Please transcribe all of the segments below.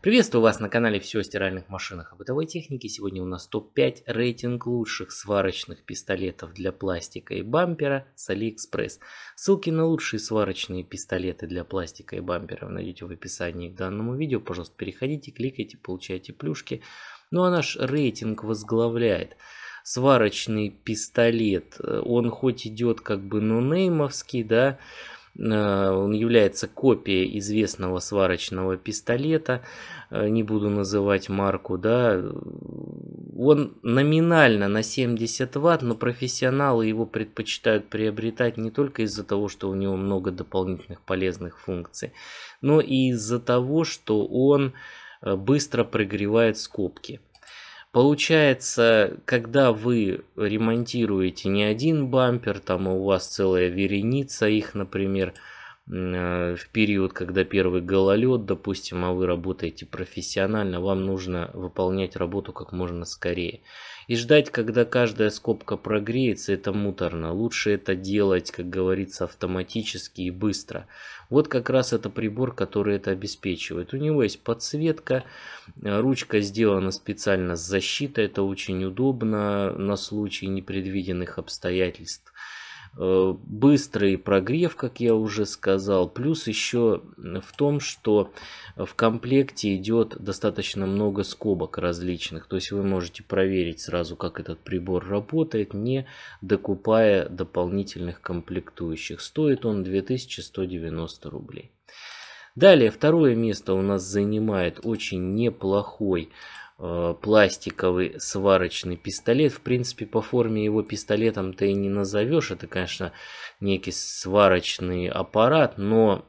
Приветствую вас на канале «Все о стиральных машинах и бытовой технике». Сегодня у нас топ-5 рейтинг лучших сварочных пистолетов для пластика и бампера с AliExpress. Ссылки на лучшие сварочные пистолеты для пластика и бампера вы найдете в описании к данному видео. Пожалуйста, переходите, кликайте, получайте плюшки. Ну а наш рейтинг возглавляет сварочный пистолет. Э, он хоть идет как бы нонеймовский, да, Э, он является копией известного сварочного пистолета, э, не буду называть марку, да. Он номинально на 70 ватт, но профессионалы его предпочитают приобретать не только из-за того, что у него много дополнительных полезных функций, но и из-за того, что он э, быстро прогревает скобки. Получается, когда вы ремонтируете не один бампер, там а у вас целая вереница их, например, э, в период, когда первый гололед, допустим, а вы работаете профессионально, вам нужно выполнять работу как можно скорее. И ждать, когда каждая скобка прогреется, это муторно. Лучше это делать, как говорится, автоматически и быстро. Вот как раз это прибор, который это обеспечивает. У него есть подсветка, э, ручка сделана специально с защитой, это очень удобно на случай непредвиденных обстоятельств. Э, быстрый прогрев, как я уже сказал, плюс еще в том, что в комплекте идет достаточно много скобок различных, то есть вы можете проверить сразу, как этот прибор работает, не докупая дополнительных комплектующих. Стоит он 2190 рублей. Далее, второе место у нас занимает очень неплохой Э, пластиковый сварочный пистолет. В принципе, по форме его пистолетом ты и не назовешь. Это, конечно, некий сварочный аппарат, но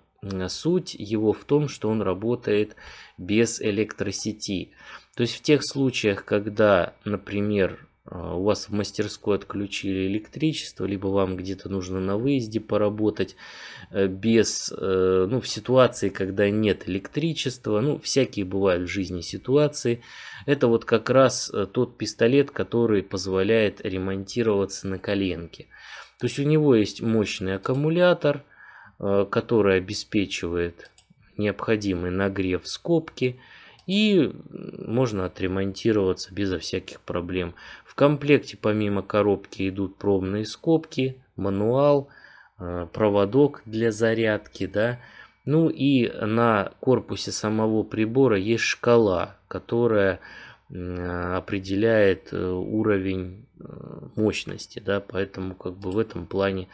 суть его в том, что он работает без электросети. То есть в тех случаях, когда, например, а, у вас в мастерской отключили электричество, либо вам где-то нужно на выезде поработать э, без, э, ну, в ситуации, когда нет электричества, ну, всякие бывают в жизни ситуации. Это вот как раз э, тот пистолет, который позволяет ремонтироваться на коленке. То есть у него есть мощный аккумулятор, который обеспечивает необходимый нагрев скобки, и можно отремонтироваться безо всяких проблем. В комплекте помимо коробки идут пробные скобки, мануал, э, проводок для зарядки, да. Ну и на корпусе самого прибора есть шкала, которая определяет э, уровень э, мощности, да, поэтому как бы в этом плане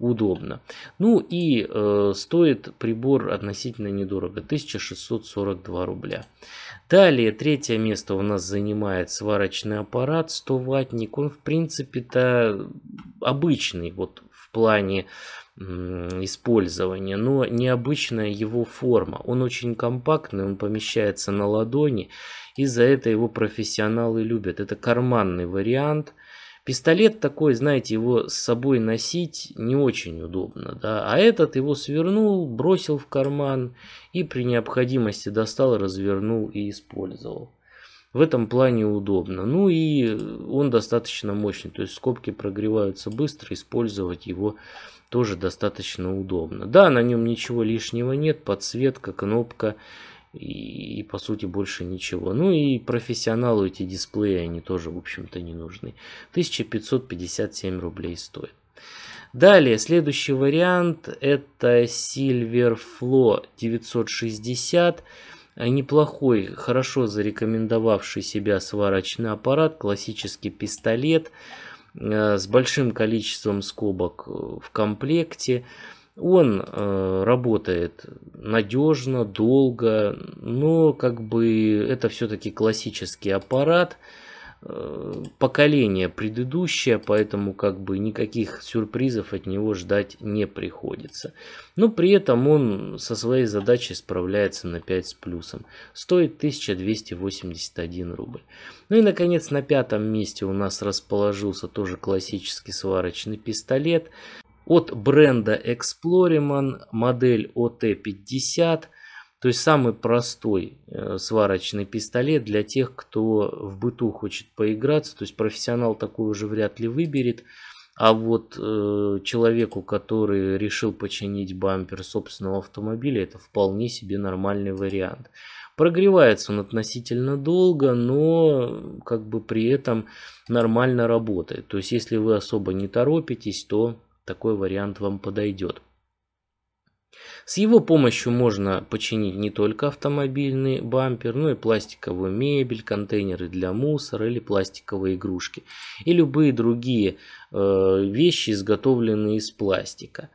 удобно. Ну и э, стоит прибор относительно недорого, 1642 рубля. Далее третье место у нас занимает сварочный аппарат 100 ваттник. Он в принципе-то обычный, вот плане использования, но необычная его форма. Он очень компактный, он помещается на ладони, и за это его профессионалы любят. Это карманный вариант. Пистолет такой, знаете, его с собой носить не очень удобно, да. А этот его свернул, бросил в карман и при необходимости достал, развернул и использовал. В этом плане удобно. Ну и он достаточно мощный, то есть скобки прогреваются быстро, использовать его тоже достаточно удобно. Да, на нем ничего лишнего нет, подсветка, кнопка и, и по сути больше ничего. Ну и профессионалу эти дисплеи, они тоже в общем-то не нужны. 1557 рублей стоит. Далее, следующий вариант это Silverflow 960. А неплохой, хорошо зарекомендовавший себя сварочный аппарат, классический пистолет э, с большим количеством скобок э, в комплекте. Он э, работает надежно, долго, но как бы это все-таки классический аппарат, Э, поколение предыдущее, поэтому как бы никаких сюрпризов от него ждать не приходится. Но при этом он со своей задачей справляется на 5 с плюсом. Стоит 1281 рубль. Ну и наконец на пятом месте у нас расположился тоже классический сварочный пистолет. От бренда Exploriman модель OT50 то есть самый простой э, сварочный пистолет для тех, кто в быту хочет поиграться. То есть профессионал такой уже вряд ли выберет. А вот э, человеку, который решил починить бампер собственного автомобиля, это вполне себе нормальный вариант. Прогревается он относительно долго, но как бы при этом нормально работает. То есть если вы особо не торопитесь, то такой вариант вам подойдет. С его помощью можно починить не только автомобильный бампер, но и пластиковую мебель, контейнеры для мусора или пластиковые игрушки. И любые другие э, вещи, изготовленные из пластика.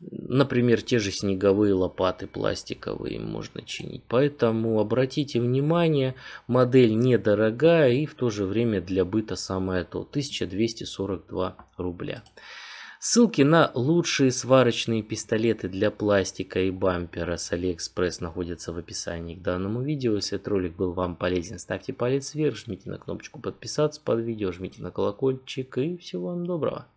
Например, те же снеговые лопаты пластиковые можно чинить. Поэтому обратите внимание, модель недорогая и в то же время для быта самое то. 1242 рубля. Ссылки на лучшие сварочные пистолеты для пластика и бампера с Алиэкспресс находятся в описании к данному видео. Если этот ролик был вам полезен, ставьте палец вверх, жмите на кнопочку подписаться под видео, жмите на колокольчик и всего вам доброго.